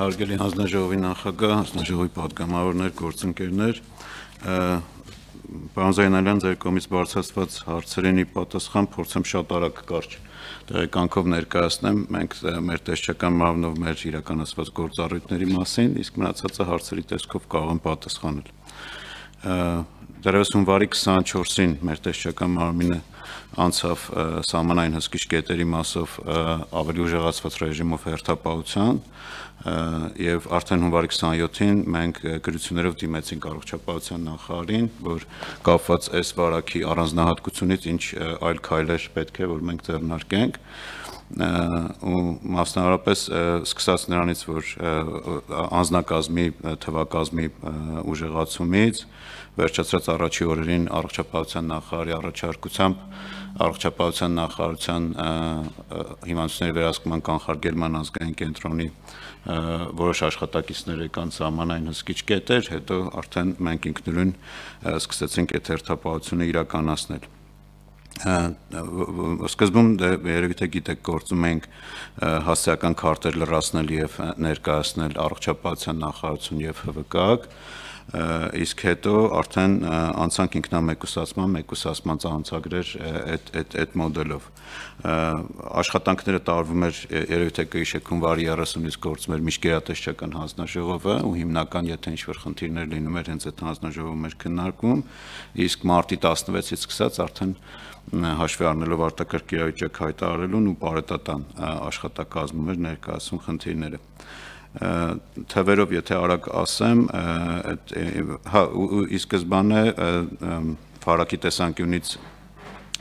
հարգելի հանձնաժողովի նախագահ, հանձնաժողովի պատգամավորներ, գործընկերներ, պարոն Զայնալյան ձեր կողմից բարձրացված հարցերին ի պատասխան փորձեմ շատ արագ կարճ տեղեկանքով ներկայացնեմ մենք մեր տեսչական մարմնով մեր իրականացված գործառույթների մասին, իսկ մնացածը հարցերի տեսքով կարող են պատասխանել Դեռևս հունվարի 24-ին մեր տեսչական մարմինը անցավ սահմանային հսկիչ կետերի մասով ավելի ուժեղացված ռեժիմով հերթապահության եւ արդեն հունվարի 27-ին մենք գրություններով դիմեցինք առողջապահության նախարարին, որ կապված այս վարակի առանձնահատկությունից ինչ այլ քայլեր պետք է որ մենք ձեռնարկենք ու մասնավորապես սկսած նրանից, որ անձնակազմի թվակազմի ուժեղացումից վերջացրած առաջի օրերին առողջապահության նախարարի առաջարկությամբ առողջապահության նախարարության հիմնությունների վերահսկման կանխարգելման ազգային կենտրոնի որոշ աշխատակիցներ եկան սահմանային հսկիչ կետեր, հետո արդեն մենք ինքնուրույն սկսեցինք այդ հերթապահությունը իրականացնել։ Հա, սկզբում դե երևի թե գիտեք գործում ենք հասարակական քարտեր լրացնել եւ ներկայացնել առողջապահության նախարարություն եւ ՀՎԿ-ակ իսկ հետո արդեն անցանք ինքնամեկուսացման, մեկուսացման ծանոթագրեր այդ այդ այդ մոդելով։ Աշխատանքները տարվում էր երևի թե կհիշեք հունվարի 30-ից գործում էր միջկերատեսչական հանձնաժողովը ու հիմնական եթե ինչ-որ խնդիրներ լինում էր հենց այդ հանձնաժողովում էր քննարկվում, իսկ մարտի 16-ից սկսած արդեն հաշվի առնելով արտակարգ իրավիճակ հայտարարելուն ու բարետատան աշխատակազմում էր ներկայացում խնդիրները թվերով եթե արագ ասեմ, հա, ի սկզբանե վարակի տեսանկյունից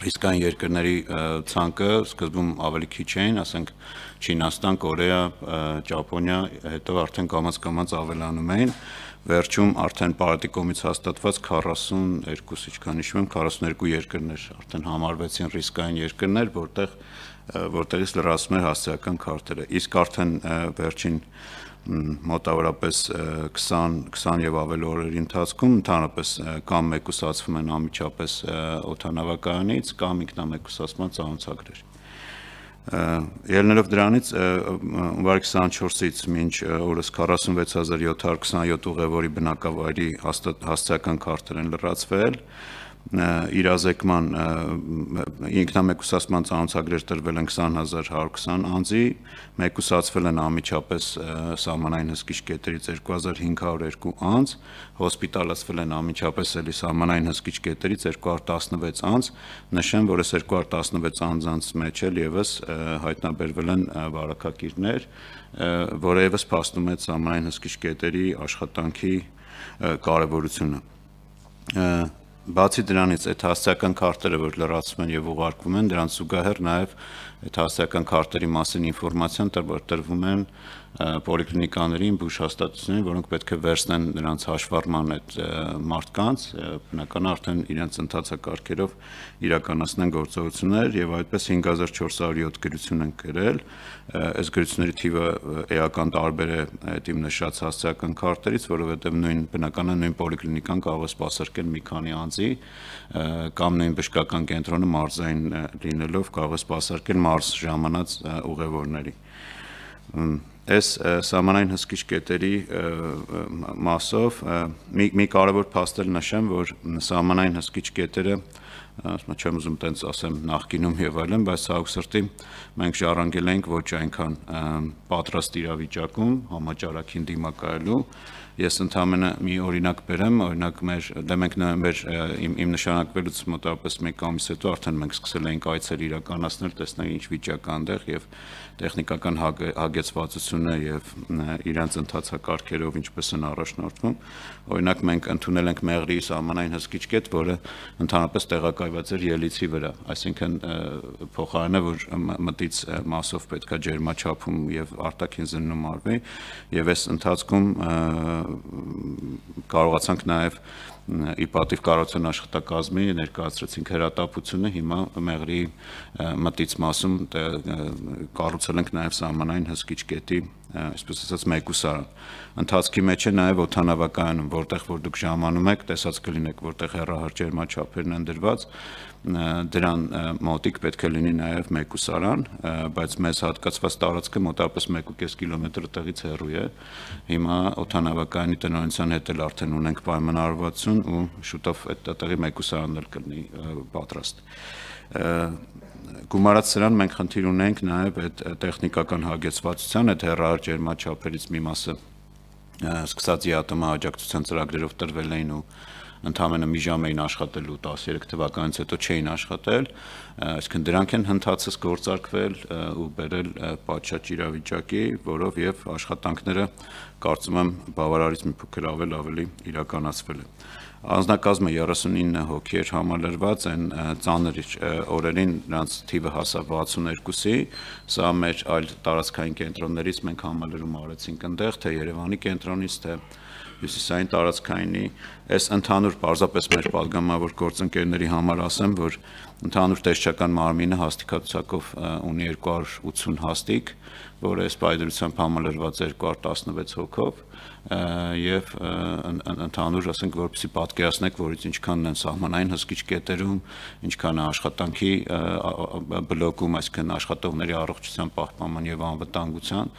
ռիսկային երկրների ցանկը սկզբում ավելի քիչ էին, ասենք Չինաստան, Կորեա, Ճապոնիա, հետո արդեն կամած-կամած ավելանում էին։ Վերջում արդեն Պարատիկոմից հաստատված 42, իչքան հիշում եմ, 42 երկրներ արդեն համարվեցին ռիսկային երկրներ, որտեղ որտեղից լրացում էր հասարակական քարտերը։ Իսկ արդեն վերջին մոտավորապես 20 20 եւ ավել օրերի ընթացքում ընդհանրապես կամ մեկուսացվում են ամիջապես օթանավակայանից կամ ինքնամեկուսացման ծանոթագրեր։ Ելնելով դրանից հունվարի 24-ից մինչ օրս 46727 ուղևորի բնակավայրի հաստ, հասցական քարտեր են լրացվել, հաստ, իրազեկման ինքնամեկուսացման ցանցագրեր տրվել են 20120 անձի, մեկուսացվել են անմիջապես սահմանային հսկիչ կետերից 2502 անձ, հոսպիտալացվել են անմիջապես էլի սահմանային հսկիչ կետերից 216 անձ, նշեմ, որ այս 216 անձանց մեջ էլ եւս հայտնաբերվել են վարակակիրներ, որը եւս փաստում է սահմանային հսկիչ կետերի աշխատանքի կարևորությունը Բացի դրանից այդ հասարակական քարտերը, որ լրացվում են եւ ուղարկվում են, դրանց զուգահեռ նաեւ այդ հասարակական քարտերի մասին ինֆորմացիան տրվում են պոլիկլինիկաներին բուժհաստատություններին, որոնք պետք է վերցնեն նրանց հաշվառման այդ մարդկանց, բնական արդեն իրենց ընդհանցակարգերով իրականացնեն գործողություններ եւ այդպես 5407 գրություն են գրել։ Այս գրությունների թիվը էական տարբեր է այդ իմ նշած հասարակական քարտերից, որովհետեւ նույն բնական է նույն պոլիկլինիկան կարող է սպասարկել մի քանի անձի կամ նույն բժշկական կենտրոնը մարզային լինելով կարող է սպասարկել մարզ ժամանած ուղևորների։ Ա, այս սահմանային հսկիչ կետերի մասով մի, մի կարևոր փաստել նշեմ, որ սահմանային հսկիչ կետերը ասում չեմ ուզում տենց ասեմ նախկինում եւ այլն, բայց սա սրտի մենք ժառանգել ենք ոչ այնքան պատրաստ իրավիճակում համաճարակին դիմակայելու ես ընդամենը մի օրինակ բերեմ, օրինակ մեր դե մենք նոյեմբեր իմ, իմ նշանակվելուց մոտավորապես 1 ամիս հետո արդեն մենք սկսել էինք այցեր իրականացնել, տեսնել ինչ վիճակ այնտեղ եւ տեխնիկական հագեցվածությունը եւ իրանց ընթացակարգերով ինչպես են առաջնորդվում։ Օրինակ մենք ընդունել ենք Մեղրիի սահմանային հսկիչ կետ, որը ընդհանրապես տեղական կայված էր ելիցի վրա, այսինքն փոխարենը որ մտից մասով պետքա ջերմաչափում եւ արտաքին զննում արվի եւ այս ընթացքում կարողացանք նաեւ ի պատիվ կառուցան աշխատակազմի ներկայացրեցինք հրատապությունը, հիմա մեղրի մտից մասում կառուցել ենք նաեւ սահմանային հսկիչ կետի այսպես ասած մեկուսարան։ Ընթացքի մեջ է նաև օթանավակայանում, որտեղ որ դուք ժամանում եք, տեսած կլինեք, որտեղ հեռահարճեր մաչափերն են դրված, դրան մոտիկ պետք է լինի նաև մեկուսարան, բայց մեզ հատկացված տարածքը մոտապես 1.5 կիլոմետր տեղից հեռու է։ Հիմա օթանավակայանի տնօրինության հետ էլ արդեն ունենք պայմանավորվածություն ու շուտով այդ տեղի մեկուսարանն էլ կլինի պատրաստ։ Ա, գումարած սրան մենք խնդիր ունենք նաև այդ տեխնիկական հագեցվածության, այդ հերարար ջերմաչափերից մի մասը սկսած ԵԱՏՄ աջակցության ծրագրերով տրվել էին ու ընդամենը մի ժամ էին աշխատելու 13 թվականից հետո չէին աշխատել, այսինքն դրանք են հնդածս գործարկվել ու բերել պատշաճ իրավիճակի, որով եւ աշխատանքները կարծում եմ բավարարից մի փոքր ավել ավելի իրականացվել է։ Անձնակազմը 39 հոգիեր համալրված են ծանր օրերին նրանց թիվը հասավ 62-ի։ Սա մեր այլ տարածքային կենտրոններից մենք համալրում արեցինք այնտեղ, թե Երևանի կենտրոնից, թե հյուսիսային տարածքայինի։ Այս ընդհանուր պարզապես մեր падգամավոր գործընկերների համար ասեմ, որ Ընդհանուր տեսչական մարմինը հաստիկացակով ունի 280 հաստիկ, որը այս պայդրությամբ համալրված 216 հոգով եւ ընդհանուր ասենք որպեսի պատկերացնեք որից ինչքանն են սահմանային հսկիչ կետերում, ինչքան է աշխատանքի բլոկում, այսինքն աշխատողների առողջության պահպանման եւ անվտանգության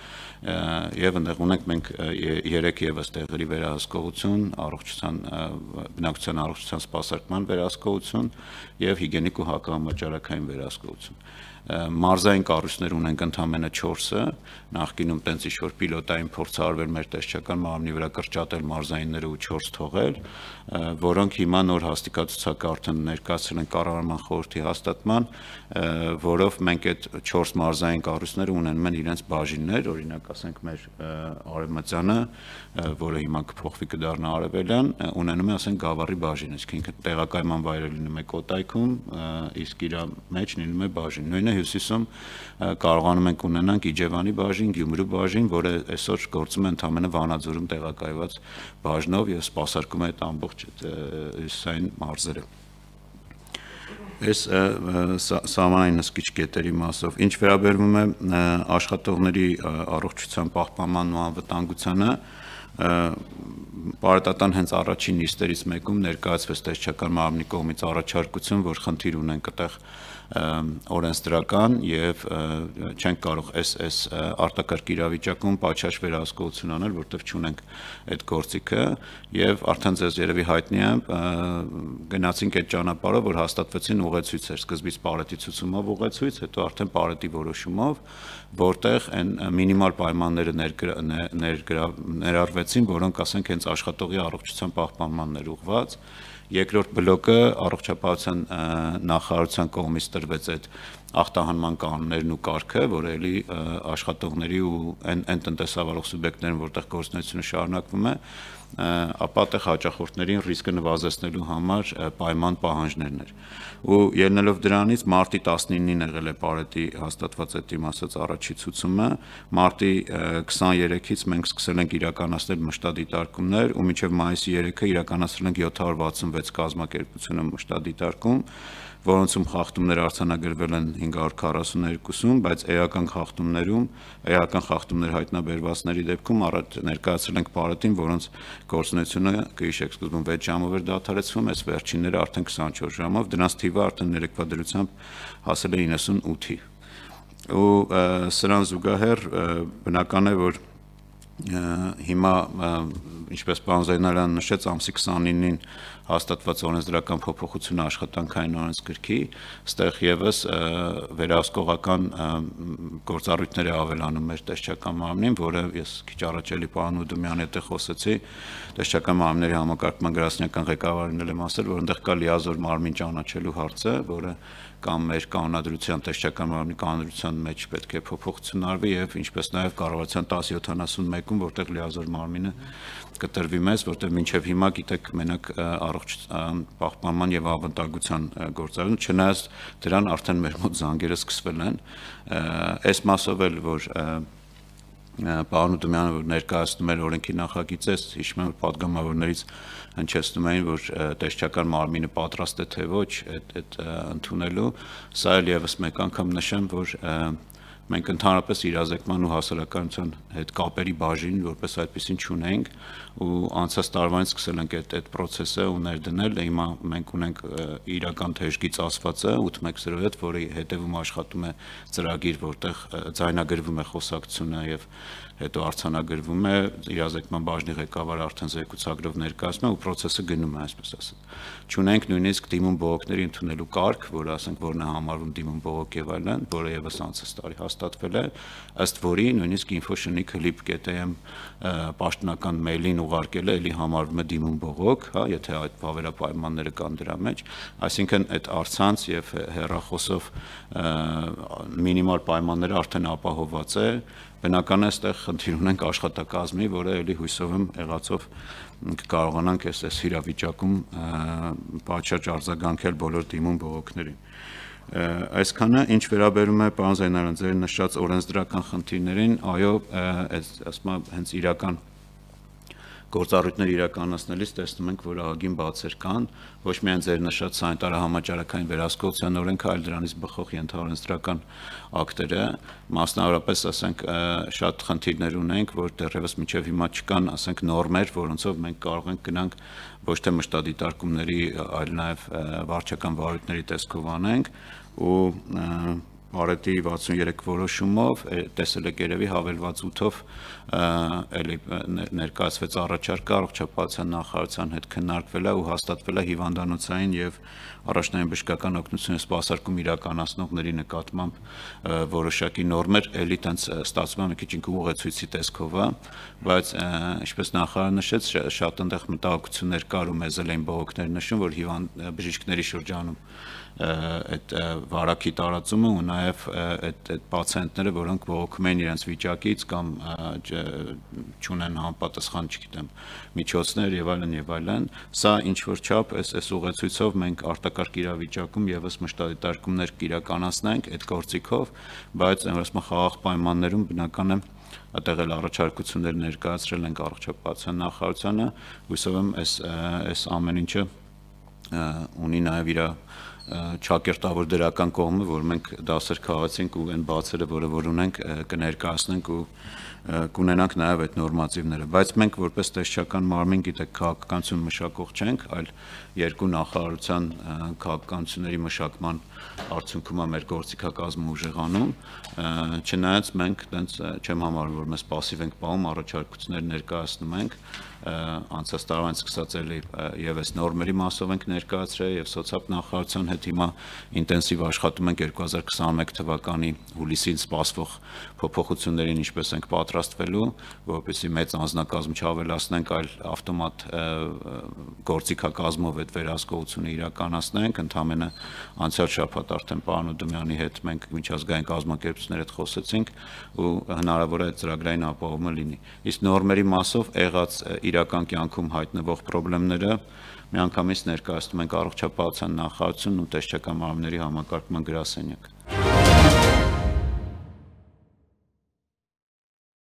եւ այնտեղ ունենք մենք 3 եւս տեղերի վերահսկողություն, առողջության բնակության առողջության սպասարկման վերահսկողություն եւ հիգենիկ ու հակահամաճարակային վերահսկողություն մարզային կառույցներ ունենք ընդամենը 4-ը, նախկինում տենց ինչ որ պիլոտային փորձ արվել մեր տեսչական մարմնի վրա կրճատել մարզայինները ու 4 թողել, որոնք հիմա նոր հաստիկացուցակը արդեն ներկայացրել են կառավարման խորհրդի հաստատման, որով մենք այդ 4 մարզային կառույցները ունենում են իրենց բաժիններ, օրինակ ասենք մեր արևմտյանը, որը հիմա կփոխվի կդառնա արևելյան, ունենում է ասենք գավառի բաժին, իսկ ինքը տեղակայման վայրը լինում է Կոտայքում, իսկ իր մեջ լինում է բաժին։ Նույնը է հյուսիսում կարողանում ենք ունենանք Իջևանի բաժին, Գյումրու բաժին, որը այսօր գործում է ընդամենը Վանաձորում տեղակայված բաժնով եւ սպասարկում է այդ ամբողջ հյուսիսային մարզերը այս սամային նսկիչ կետերի մասով ինչ վերաբերվում է աշխատողների առողջության պահպանման ու անվտանգությանը պարտատան հենց առաջին նիստերից մեկում ներկայացվեց տեսչական մարմնի կողմից առաջարկություն որ խնդիր ունենք այդտեղ օրենսդրական եւ չենք կարող այս այս արտակարգ իրավիճակում պատշաճ վերահսկողություն անել, որտեղ չունենք այդ գործիքը եւ արդեն ձեզ երևի հայտնի է գնացինք այդ ճանապարհով, որ հաստատվեցին ուղեցույցեր, սկզբից պարետի ցուցումով ուղեցույց, հետո արդեն պարետի որոշումով, որտեղ այն մինիմալ պայմանները ներգրավվեցին, որոնք ասենք հենց աշխատողի առողջության պահպանմանն էր ուղված։ Երկրորդ բլոկը առողջապահության նախարարության կողմից it. ախտահանման կանոններն ու կարգը, որը էլի աշխատողների ու այն այն տնտեսավարող սուբյեկտներն, որտեղ գործունեությունը շարունակվում է, ապա այդտեղ հաճախորդներին ռիսկը նվազեցնելու համար պայման պահանջներն էր։ Ու ելնելով դրանից մարտի 19-ին եղել է Պարետի հաստատված այդ իմ ասած առաջի ցուցումը, մարտի 23-ից մենք սկսել ենք իրականացնել մշտադիտարկումներ ու մինչև մայիսի 3-ը իրականացրել ենք 766 կազմակերպությունում մշտադիտարկում, որոնցում խախտումներ արձանագրվել են 542-ում, բայց էական խախտումներում, էական խախտումներ հայտնաբերվածների դեպքում առաջ ներկայացրել ենք բարետին, որոնց գործունեությունը գիշեր սկզբում 6 ժամով էր դադարեցվում, այս վերջինները արդեն 24 ժամով, դրանց թիվը արդեն ներեկվա դրությամբ հասել է 98-ի։ Ու սրան զուգահեռ բնական է, որ հիմա ինչպես պարոն Զայնալյան նշեց, ամսի 29-ին հաստատված օրենսդրական փոփոխությունը աշխատանքային օրենսգրքի, ստեղ եւս վերահսկողական գործառույթները ավելանում էր տեսչական մարմնին, որը ես քիչ առաջ էլի պարոն Ուդումյանի հետ խոսեցի, տեսչական մարմների համակարգման գրասնական ղեկավարին եմ ասել, որ այնտեղ կա լիազոր մարմին ճանաչելու հարցը, որը կամ մեր կանոնադրության տեսչական մարմնի կանոնադրության մեջ պետք է փոփոխություն արվի եւ ինչպես նաեւ կառավարության 1071 մեկում, որտեղ լիազոր մարմինը կտրվի մեզ, որտեղ մինչև հիմա գիտեք մենակ առողջ պահպանման եւ ավանդագության գործարան, չնայած դրան արդեն մեր մոտ զանգերը սկսվել են։ Այս մասով էլ որ պարոն Ուդմյանը որ ներկայացնում էր օրենքի նախագիծը, հիշում եմ որ падգամավորներից հնչեցնում էին որ տեսչական մարմինը պատրաստ է թե ոչ այդ այդ ընդունելու, սա էլ եւս մեկ անգամ նշեմ որ և, մենք ընդհանրապես իրազեկման ու հասարակայնության հետ կապերի բաժին որպես այդպեսին չունենք ու անցած տարվանից սկսել ենք այդ այդ process-ը ու ներդնել հիմա մենք ունենք իրական թեժգից ասվածը 8107 որի հետևում աշխատում է ծրագիր որտեղ ձայնագրվում է խոսակցությունը եւ հետո արցանագրվում է իրազեկման բաժնի ղեկավարը արդեն զեկուցագրով ներկայացնում է ու process-ը գնում է այսպես ասած չունենք նույնիսկ դիմում բողոքների ընդունելու կարգ որը ասենք որն է համարվում դիմում բողոք եւ այլն որը եւս անցած տարի հաս հաստատվել է, ըստ որի նույնիսկ info.shnik.lib.am պաշտոնական մեյլին ուղարկել է, ելի համարվում է դիմում բողոք, հա, եթե այդ բավերապայմանները կան դրա մեջ, այսինքն այդ արցանց եւ հերախոսով մինիմալ պայմանները արդեն ապահովված է, բնական է այստեղ խնդիր ունենք աշխատակազմի, որը էլի հույսով եմ եղածով կարողանանք այս այս իրավիճակում պատշաճ արձագանքել բոլոր դիմում բողոքներին։ Այսքանը ինչ վերաբերում է պարոն Զայնարյան ձեր նշած օրենսդրական խնդիրներին, այո, ասում հենց իրական գործառույթներ իրականացնելիս տեսնում ենք, որ ահագին բացեր կան, ոչ միայն ձեր նշած սանիտարահամաճարակային վերահսկողության օրենքը, այլ դրանից բխող ենթահարմստական ակտերը, մասնավորապես, ասենք, շատ խնդիրներ ունենք, որ դեռևս մինչև հիմա չկան, ասենք, նորմեր, որոնցով մենք կարող ենք գնանք ոչ թե մշտադիտարկումների, այլ նաև վարչական վարույթների տեսքով անենք ու և, կոմիտետի 63 որոշումով տեսել եք երևի հավելված 8-ով էլի ներկայացվեց առաջարկը առողջապահության նախարարության հետ քննարկվել է ու հաստատվել է հիվանդանոցային եւ առաջնային բժշկական օգնությունը սպասարկում իրականացնողների նկատմամբ որոշակի նորմեր էլի տենց ստացվում է մի քիչ ինքը ուղեցույցի տեսքով է բայց ինչպես նախարարը նշեց շատ այնտեղ մտահոգություններ կար ու մեզ էլ այն բողոքներ նշում որ հիվանդ բժիշկների շրջանում այդ վարակի տարածումը ու նաև այդ այդ պացիենտները, որոնք ողոքում են իրենց վիճակից կամ չունեն համապատասխան, չգիտեմ, միջոցներ եւ այլն եւ այլն, սա ինչ որ չափ այս այս ուղեցույցով մենք արտակարգ իրավիճակում եւս մշտադիտարկումներ կիրականացնենք այդ գործիքով, բայց այնուամենայնիվ խաղաղ պայմաններում բնական է այդտեղ էլ առաջարկություններ ներկայացրել ենք առողջապահության նախարարությանը հույսով եմ այս այս ամեն ինչը ունի նաև իր ճակերտավոր դրական կողմը, որ մենք դասեր քաղացինք ու այն բացերը, որը որ ունենք, կներկայացնենք ու կունենանք նաև այդ նորմատիվները, բայց մենք որպես տեսչական մարմին գիտեք քաղաքականություն մշակող չենք, այլ երկու նախարարության քաղաքականությունների մշակման արդյունքում է մեր գործիքակազմը ուժեղանում, չնայած մենք տենց չեմ համարում, որ մենք пассив ենք պահում, առաջարկություններ ներկայացնում ենք, անցած տարվան սկսած էլի եւ այս նորմերի մասով ենք ներկայացրել եւ սոցիալ նախարարության հետ հիմա ինտենսիվ աշխատում ենք 2021 թվականի հուլիսին սպասվող փոփոխություններին ինչպես ենք պատրաստվելու, որովհետեւ մեծ անձնակազմ չավելացնենք, այլ ավտոմատ գործիքակազմով այդ վերահսկողությունը իրականացնենք։ Ընդամենը անցյալ շաբաթ արդեն պարոն Դմյանի հետ մենք միջազգային կազմակերպությունների հետ խոսեցինք ու հնարավոր է ծրագրային ապահովումը լինի։ Իսկ նորմերի մասով եղած իրական կյանքում հայտնվող խնդիրները միանգամից ներկայացնում ենք առողջապահության նախարարությունն ու տեսչական մարմինների համակարգման գրասենյակ։